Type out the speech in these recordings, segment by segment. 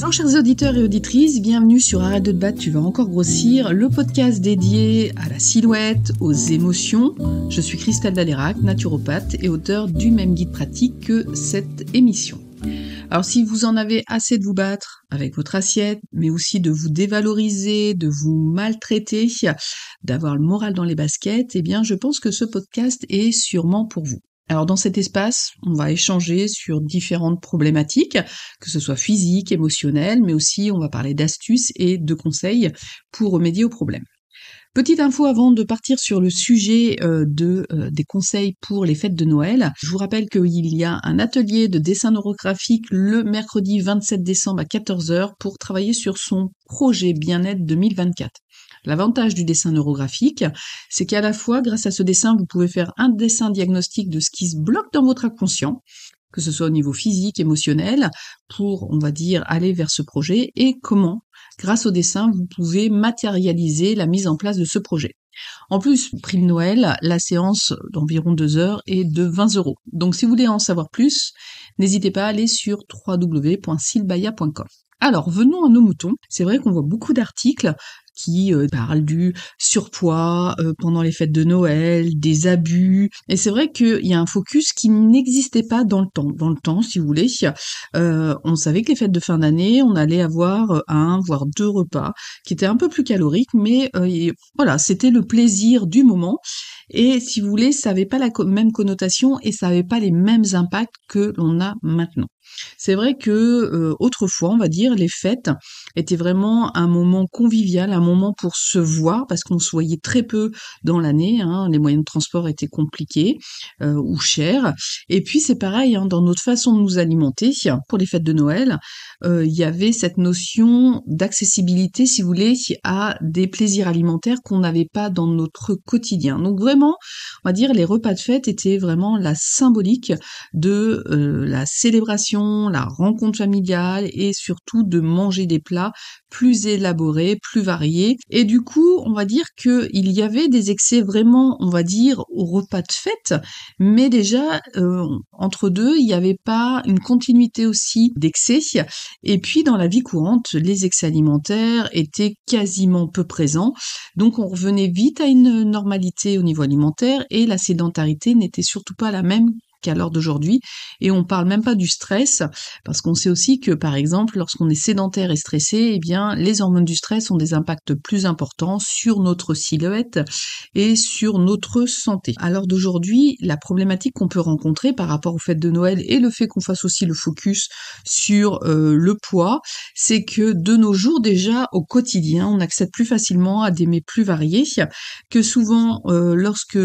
Bonjour chers auditeurs et auditrices, bienvenue sur Arrête de te battre, tu vas encore grossir, le podcast dédié à la silhouette, aux émotions. Je suis Christelle Dalérac, naturopathe et auteur du même guide pratique que cette émission. Alors si vous en avez assez de vous battre avec votre assiette, mais aussi de vous dévaloriser, de vous maltraiter, d'avoir le moral dans les baskets, eh bien je pense que ce podcast est sûrement pour vous. Alors dans cet espace, on va échanger sur différentes problématiques, que ce soit physiques, émotionnelles, mais aussi on va parler d'astuces et de conseils pour remédier aux problèmes. Petite info avant de partir sur le sujet euh, de, euh, des conseils pour les fêtes de Noël. Je vous rappelle qu'il y a un atelier de dessin neurographique le mercredi 27 décembre à 14h pour travailler sur son projet bien-être 2024. L'avantage du dessin neurographique, c'est qu'à la fois, grâce à ce dessin, vous pouvez faire un dessin diagnostique de ce qui se bloque dans votre inconscient, que ce soit au niveau physique, émotionnel, pour, on va dire, aller vers ce projet et comment, grâce au dessin, vous pouvez matérialiser la mise en place de ce projet. En plus, prime Noël, la séance d'environ deux heures est de 20 euros. Donc si vous voulez en savoir plus, n'hésitez pas à aller sur www.silbaya.com. Alors, venons à nos moutons. C'est vrai qu'on voit beaucoup d'articles qui euh, parle du surpoids euh, pendant les fêtes de Noël, des abus. Et c'est vrai qu'il y a un focus qui n'existait pas dans le temps. Dans le temps, si vous voulez, euh, on savait que les fêtes de fin d'année, on allait avoir un, voire deux repas qui étaient un peu plus caloriques, mais voilà, c'était le plaisir du moment. Et si vous voulez, ça n'avait pas la même connotation et ça n'avait pas les mêmes impacts que l'on a maintenant. C'est vrai que autrefois, on va dire, les fêtes étaient vraiment un moment convivial, un moment pour se voir parce qu'on se voyait très peu dans l'année. Hein, les moyens de transport étaient compliqués euh, ou chers. Et puis c'est pareil hein, dans notre façon de nous alimenter pour les fêtes de Noël. Euh, il y avait cette notion d'accessibilité, si vous voulez, à des plaisirs alimentaires qu'on n'avait pas dans notre quotidien. Donc vraiment, on va dire les repas de fête étaient vraiment la symbolique de euh, la célébration, la rencontre familiale et surtout de manger des plats plus élaborés, plus variés et du coup, on va dire qu'il y avait des excès vraiment, on va dire, au repas de fête, mais déjà, euh, entre deux, il n'y avait pas une continuité aussi d'excès. Et puis, dans la vie courante, les excès alimentaires étaient quasiment peu présents. Donc, on revenait vite à une normalité au niveau alimentaire et la sédentarité n'était surtout pas la même qu'à l'heure d'aujourd'hui. Et on parle même pas du stress, parce qu'on sait aussi que, par exemple, lorsqu'on est sédentaire et stressé, et eh bien, les hormones du stress ont des impacts plus importants sur notre silhouette et sur notre santé. À l'heure d'aujourd'hui, la problématique qu'on peut rencontrer par rapport aux fêtes de Noël et le fait qu'on fasse aussi le focus sur euh, le poids, c'est que de nos jours déjà au quotidien, on accède plus facilement à des mets plus variés, que souvent euh, lorsque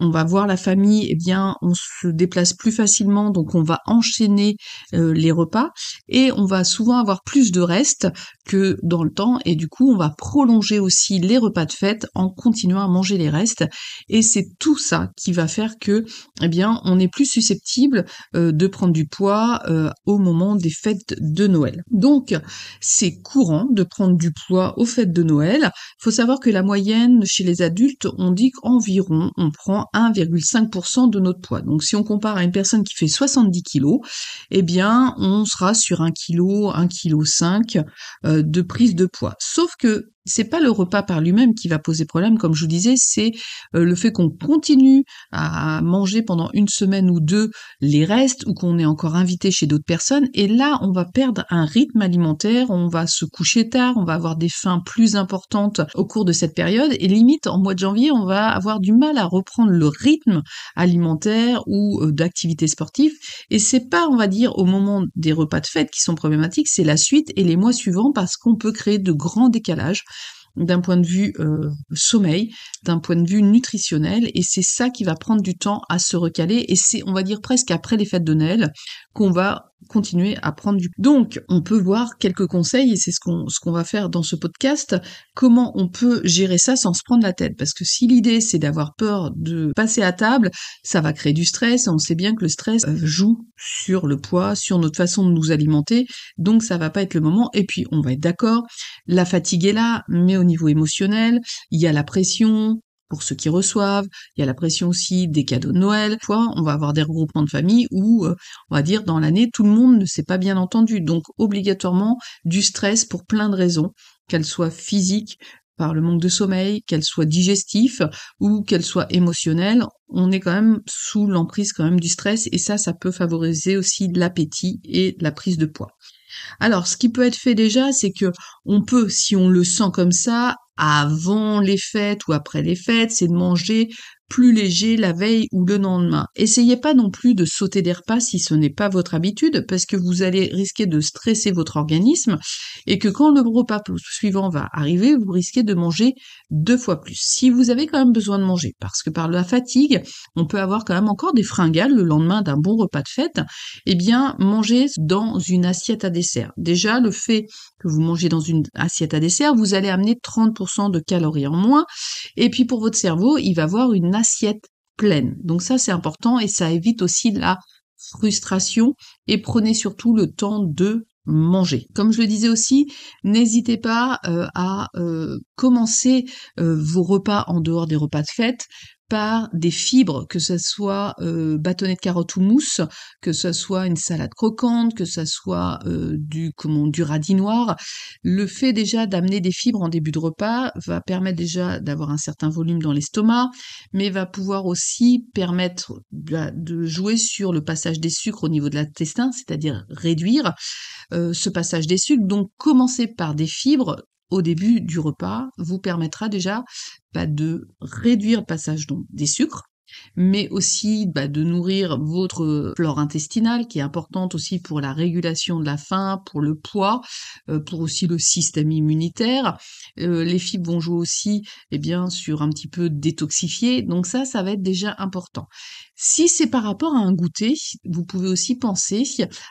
on va voir la famille, eh bien, on se déplace plus facilement, donc on va enchaîner euh, les repas et on va souvent avoir plus de restes que dans le temps et du coup, on va prolonger aussi les repas de fête en continuant à manger les restes et c'est tout ça qui va faire que, eh bien, on est plus susceptible euh, de prendre du poids euh, au moment des fêtes de Noël. Donc, c'est courant de prendre du poids aux fêtes de Noël. faut savoir que la moyenne chez les adultes, on dit qu'environ on prend 1,5% de notre poids. Donc si on compare à une personne qui fait 70 kg, eh bien on sera sur 1 kg, 1 kg 5 de prise de poids. Sauf que c'est pas le repas par lui-même qui va poser problème, comme je vous disais, c'est euh, le fait qu'on continue à manger pendant une semaine ou deux les restes ou qu'on est encore invité chez d'autres personnes. Et là, on va perdre un rythme alimentaire, on va se coucher tard, on va avoir des faims plus importantes au cours de cette période. Et limite, en mois de janvier, on va avoir du mal à reprendre le rythme alimentaire ou euh, d'activité sportive. Et c'est pas, on va dire, au moment des repas de fête qui sont problématiques, c'est la suite et les mois suivants parce qu'on peut créer de grands décalages d'un point de vue euh, sommeil, d'un point de vue nutritionnel, et c'est ça qui va prendre du temps à se recaler, et c'est, on va dire, presque après les fêtes de Noël qu'on va continuer à prendre du. Donc, on peut voir quelques conseils, et c'est ce qu'on ce qu'on va faire dans ce podcast, comment on peut gérer ça sans se prendre la tête. Parce que si l'idée, c'est d'avoir peur de passer à table, ça va créer du stress, on sait bien que le stress euh, joue sur le poids, sur notre façon de nous alimenter, donc ça va pas être le moment. Et puis, on va être d'accord, la fatigue est là, mais au niveau émotionnel, il y a la pression, pour ceux qui reçoivent, il y a la pression aussi des cadeaux de Noël. parfois on va avoir des regroupements de famille où, euh, on va dire, dans l'année, tout le monde ne s'est pas bien entendu. Donc, obligatoirement, du stress pour plein de raisons, qu'elle soit physique par le manque de sommeil, qu'elle soit digestif ou qu'elle soit émotionnelle. on est quand même sous l'emprise quand même du stress et ça, ça peut favoriser aussi l'appétit et la prise de poids. Alors, ce qui peut être fait déjà, c'est que on peut, si on le sent comme ça, avant les fêtes ou après les fêtes, c'est de manger plus léger la veille ou le lendemain. Essayez pas non plus de sauter des repas si ce n'est pas votre habitude, parce que vous allez risquer de stresser votre organisme et que quand le repas suivant va arriver, vous risquez de manger deux fois plus. Si vous avez quand même besoin de manger, parce que par la fatigue, on peut avoir quand même encore des fringales le lendemain d'un bon repas de fête, eh bien, mangez dans une assiette à dessert. Déjà, le fait que vous mangez dans une assiette à dessert, vous allez amener 30% de calories en moins et puis pour votre cerveau, il va avoir une assiette pleine. Donc ça, c'est important et ça évite aussi la frustration et prenez surtout le temps de manger. Comme je le disais aussi, n'hésitez pas euh, à euh, commencer euh, vos repas en dehors des repas de fête par des fibres, que ce soit euh, bâtonnet de carottes ou mousse, que ce soit une salade croquante, que ce soit euh, du comment du radis noir. Le fait déjà d'amener des fibres en début de repas va permettre déjà d'avoir un certain volume dans l'estomac, mais va pouvoir aussi permettre bah, de jouer sur le passage des sucres au niveau de l'intestin, c'est-à-dire réduire euh, ce passage des sucres. Donc commencer par des fibres au début du repas vous permettra déjà bah, de réduire le passage donc, des sucres mais aussi bah, de nourrir votre flore intestinale qui est importante aussi pour la régulation de la faim, pour le poids, euh, pour aussi le système immunitaire. Euh, les fibres vont jouer aussi eh bien, sur un petit peu détoxifier, donc ça, ça va être déjà important. Si c'est par rapport à un goûter, vous pouvez aussi penser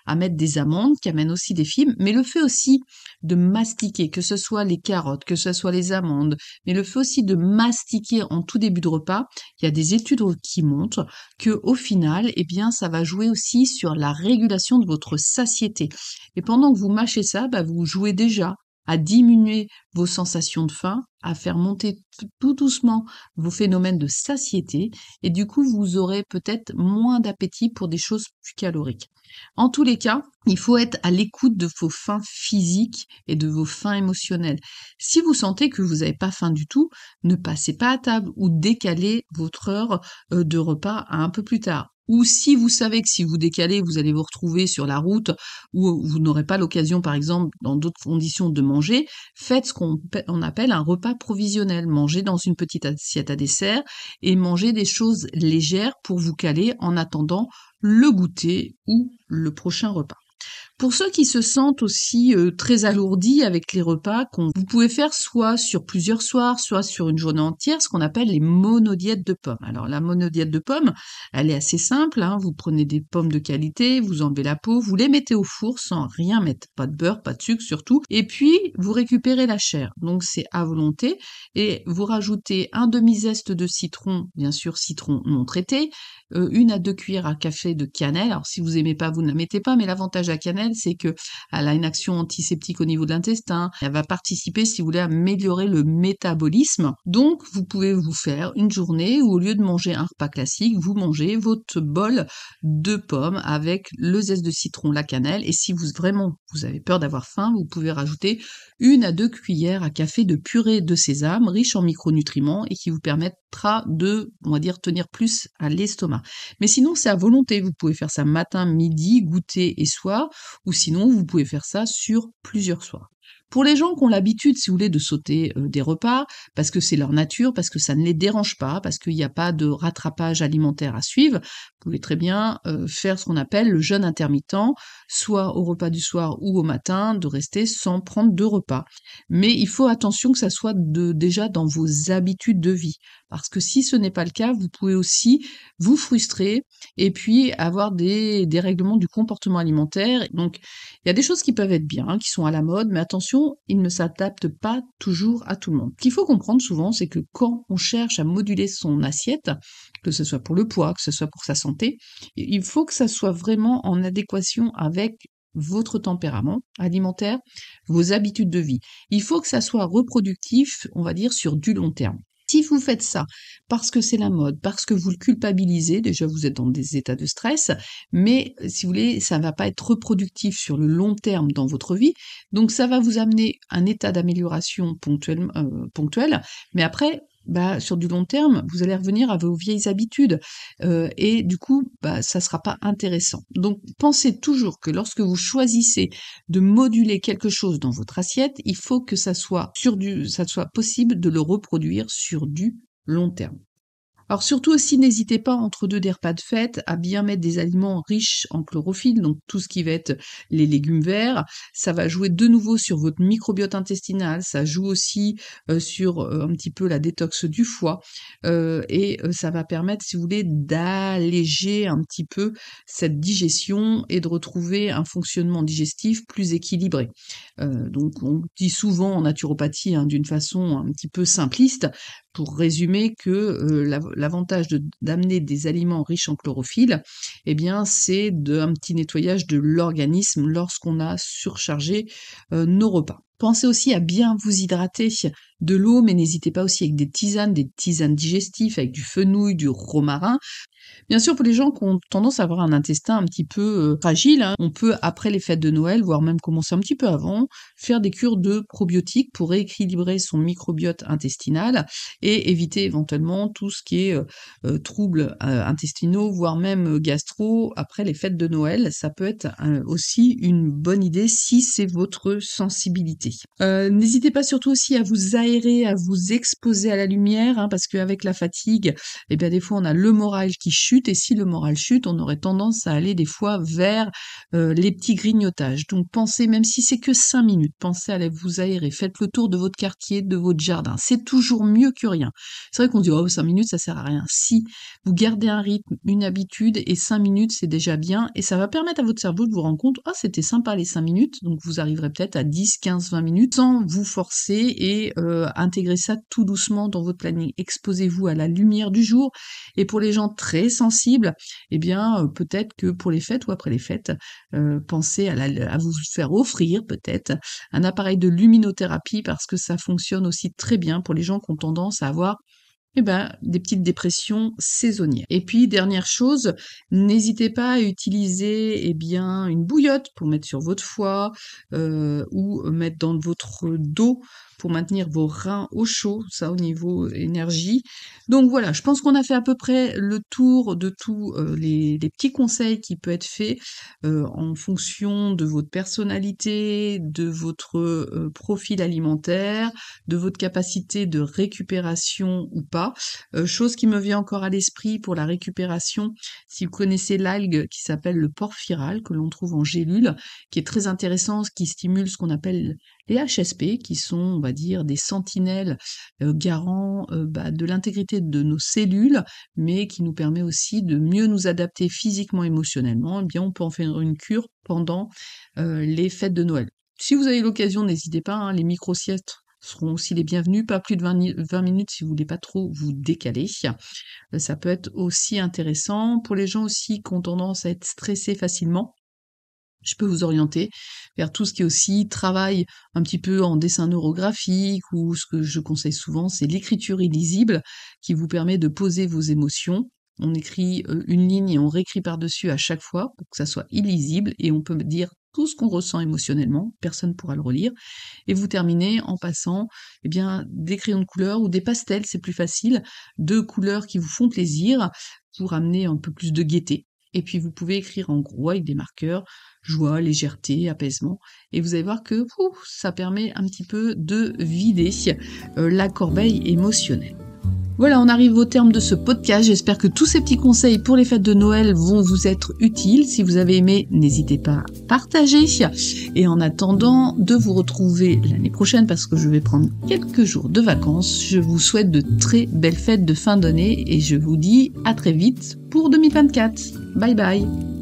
à mettre des amandes qui amènent aussi des fibres, mais le fait aussi de mastiquer, que ce soit les carottes, que ce soit les amandes, mais le fait aussi de mastiquer en tout début de repas, il y a des études qui montrent que au final, eh bien, ça va jouer aussi sur la régulation de votre satiété. Et pendant que vous mâchez ça, bah, vous jouez déjà à diminuer vos sensations de faim, à faire monter tout doucement vos phénomènes de satiété, et du coup, vous aurez peut-être moins d'appétit pour des choses plus caloriques. En tous les cas, il faut être à l'écoute de vos fins physiques et de vos fins émotionnelles. Si vous sentez que vous n'avez pas faim du tout, ne passez pas à table ou décalez votre heure euh, de repas un peu plus tard ou si vous savez que si vous décalez, vous allez vous retrouver sur la route ou vous n'aurez pas l'occasion, par exemple, dans d'autres conditions de manger, faites ce qu'on appelle un repas provisionnel. Mangez dans une petite assiette à dessert et mangez des choses légères pour vous caler en attendant le goûter ou le prochain repas. Pour ceux qui se sentent aussi euh, très alourdis avec les repas, vous pouvez faire soit sur plusieurs soirs, soit sur une journée entière, ce qu'on appelle les monodiètes de pommes. Alors la monodiète de pommes, elle est assez simple. Hein. vous prenez des pommes de qualité, vous enlevez la peau, vous les mettez au four sans rien mettre, pas de beurre, pas de sucre surtout, et puis vous récupérez la chair. Donc c'est à volonté et vous rajoutez un demi zeste de citron, bien sûr citron non traité, euh, une à deux cuillères à café de cannelle. Alors si vous aimez pas, vous ne la mettez pas, mais l'avantage à cannelle c'est que elle a une action antiseptique au niveau de l'intestin. Elle va participer, si vous voulez, à améliorer le métabolisme. Donc, vous pouvez vous faire une journée où au lieu de manger un repas classique, vous mangez votre bol de pommes avec le zeste de citron, la cannelle. Et si vous vraiment vous avez peur d'avoir faim, vous pouvez rajouter une à deux cuillères à café de purée de sésame riche en micronutriments et qui vous permettra de, on va dire, tenir plus à l'estomac. Mais sinon, c'est à volonté. Vous pouvez faire ça matin, midi, goûter et soir ou sinon vous pouvez faire ça sur plusieurs soirs. Pour les gens qui ont l'habitude, si vous voulez, de sauter euh, des repas, parce que c'est leur nature, parce que ça ne les dérange pas, parce qu'il n'y a pas de rattrapage alimentaire à suivre, vous pouvez très bien euh, faire ce qu'on appelle le jeûne intermittent, soit au repas du soir ou au matin, de rester sans prendre de repas. Mais il faut attention que ça soit déjà dans vos habitudes de vie, parce que si ce n'est pas le cas, vous pouvez aussi vous frustrer et puis avoir des règlements du comportement alimentaire. Donc, il y a des choses qui peuvent être bien, hein, qui sont à la mode, mais attention il ne s'adapte pas toujours à tout le monde. Ce qu'il faut comprendre souvent, c'est que quand on cherche à moduler son assiette, que ce soit pour le poids, que ce soit pour sa santé, il faut que ça soit vraiment en adéquation avec votre tempérament alimentaire, vos habitudes de vie. Il faut que ça soit reproductif, on va dire, sur du long terme. Si vous faites ça parce que c'est la mode, parce que vous le culpabilisez, déjà vous êtes dans des états de stress, mais euh, si vous voulez, ça ne va pas être reproductif sur le long terme dans votre vie. Donc ça va vous amener un état d'amélioration ponctuel, euh, ponctuel, mais après, bah, sur du long terme, vous allez revenir à vos vieilles habitudes euh, et du coup, bah, ça ne sera pas intéressant. Donc, pensez toujours que lorsque vous choisissez de moduler quelque chose dans votre assiette, il faut que ça soit, sur du, ça soit possible de le reproduire sur du long terme. Alors surtout aussi, n'hésitez pas entre deux des repas de fête à bien mettre des aliments riches en chlorophylle, donc tout ce qui va être les légumes verts. Ça va jouer de nouveau sur votre microbiote intestinal, ça joue aussi euh, sur euh, un petit peu la détox du foie euh, et ça va permettre, si vous voulez, d'alléger un petit peu cette digestion et de retrouver un fonctionnement digestif plus équilibré. donc on dit souvent en naturopathie hein, d'une façon un petit peu simpliste, pour résumer que euh, l'avantage d'amener des aliments riches en chlorophylle, et eh bien, c'est un petit nettoyage de l'organisme lorsqu'on a surchargé euh, nos repas. Pensez aussi à bien vous hydrater de l'eau, mais n'hésitez pas aussi avec des tisanes, des tisanes digestives, avec du fenouil, du romarin. Bien sûr, pour les gens qui ont tendance à avoir un intestin un petit peu euh, fragile, hein, on peut, après les fêtes de Noël, voire même commencer un petit peu avant, faire des cures de probiotiques pour rééquilibrer son microbiote intestinal et éviter éventuellement tout ce qui est euh, euh, troubles intestinaux, voire même gastro, après les fêtes de Noël. Ça peut être aussi une bonne idée si c'est votre sensibilité. N'hésitez pas surtout aussi à vous aider aérer, à vous exposer à la lumière, hein, parce qu'avec la fatigue, eh bien, des fois, on a le moral qui chute, et si le moral chute, on aurait tendance à aller des fois vers euh, les petits grignotages. Donc, pensez, même si c'est que 5 minutes, pensez à aller vous aérer, faites le tour de votre quartier, de votre jardin. C'est toujours mieux que rien. C'est vrai qu'on dit, oh, 5 minutes, ça sert à rien. Si vous gardez un rythme, une habitude, et 5 minutes, c'est déjà bien, et ça va permettre à votre cerveau de vous rendre compte, ah c'était sympa les 5 minutes, donc vous arriverez peut-être à 10, 15, 20 minutes sans vous forcer et euh, euh, intégrez intégrer ça tout doucement dans votre planning. Exposez-vous à la lumière du jour. Et pour les gens très sensibles, eh bien, euh, peut-être que pour les fêtes ou après les fêtes, euh, pensez à, vous faire offrir peut-être un appareil de luminothérapie parce que ça fonctionne aussi très bien pour les gens qui ont tendance à avoir eh ben, des petites dépressions saisonnières. Et puis, dernière chose, n'hésitez pas à utiliser eh bien, une bouillotte pour mettre sur votre foie ou mettre dans votre dos pour maintenir vos reins au chaud, ça au niveau énergie. Donc voilà, je pense qu'on a fait à peu près le tour de tous euh, les, petits conseils qui peuvent être faits euh, en fonction de votre personnalité, de votre euh, profil alimentaire, de votre capacité de récupération ou pas. chose qui me vient encore à l'esprit pour la récupération, si vous connaissez l'algue qui s'appelle le porphyral, que l'on trouve en gélule, qui est très intéressant, qui stimule ce qu'on appelle les HSP, qui sont, on va dire, des sentinelles garant euh, garants euh, bah, de l'intégrité de nos cellules, mais qui nous permet aussi de mieux nous adapter physiquement, émotionnellement, eh bien, on peut en faire une cure pendant euh, les fêtes de Noël. Si vous avez l'occasion, n'hésitez pas, hein, les micro-siestes seront aussi les bienvenus, pas plus de 20, minutes si vous voulez pas trop vous décaler. Ça peut être aussi intéressant pour les gens aussi qui ont tendance à être stressés facilement je peux vous orienter vers tout ce qui est aussi travail un petit peu en dessin neurographique ou ce que je conseille souvent, c'est l'écriture illisible qui vous permet de poser vos émotions. On écrit euh, une ligne et on réécrit par-dessus à chaque fois pour que ça soit illisible et on peut dire tout ce qu'on ressent émotionnellement, personne ne pourra le relire. Et vous terminez en passant eh bien, des crayons de couleur ou des pastels, c'est plus facile, de couleurs qui vous font plaisir pour amener un peu plus de gaieté. Et puis vous pouvez écrire en gros avec des marqueurs, joie, légèreté, apaisement. Et vous allez voir que ça permet un petit peu de vider euh, la corbeille émotionnelle. Voilà, on arrive au terme de ce podcast. J'espère que tous ces petits conseils pour les fêtes de Noël vont vous être utiles. Si vous avez aimé, n'hésitez pas à partager. Et en attendant de vous retrouver l'année prochaine, parce que je vais prendre quelques jours de vacances, je vous souhaite de très belles fêtes de fin d'année et je vous dis à très vite pour 2024. Bye bye